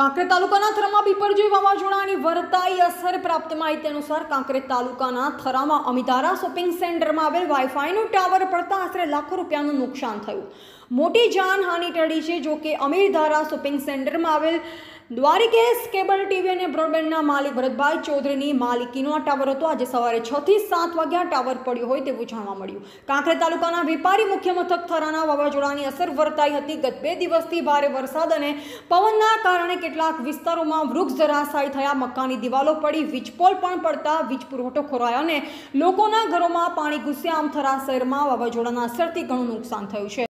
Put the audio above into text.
કાંકરે તાલુકાના થરામાં પીપળજી વાવાઝોડાની વર્તાઈ અસર પ્રાપ્ત માહિતી અનુસાર કાંકરે તાલુકાના થરામાં અમિતારા શોપિંગ સેન્ટરમાં આવેલ વાઈફાઈનો ટાવર પડતા આશરે લાખો રૂપિયાનું નુકસાન થયું મોટી જાનહાનિ ટળી છે જોકે અમીરધારા શોપિંગ સેન્ટરમાં આવેલ દ્વારિકેશ કેબલ ટીવી અને બ્રોડબેન્ડના માલિક ભરતભાઈ ચૌધરીની માલિકીનો આ ટાવર હતો આજે સવારે છ થી સાત વાગ્યા ટાવર પડ્યો હોય તેવું જાણવા મળ્યું કાંકરે તાલુકાના વેપારી મુખ્ય મથક થરાના વાવાઝોડાની અસર વર્તાઈ હતી ગત બે દિવસથી ભારે વરસાદ અને પવનના કારણે કેટલાક વિસ્તારોમાં વૃક્ષ ધરાશાયી થયા મકાનની દિવાલો પડી વીજપોલ પણ પડતા વીજ પુરવઠો ખોરાયો અને લોકોના ઘરોમાં પાણી ઘૂસ્યા આમ થરા શહેરમાં વાવાઝોડાના અસરથી ઘણું નુકસાન થયું છે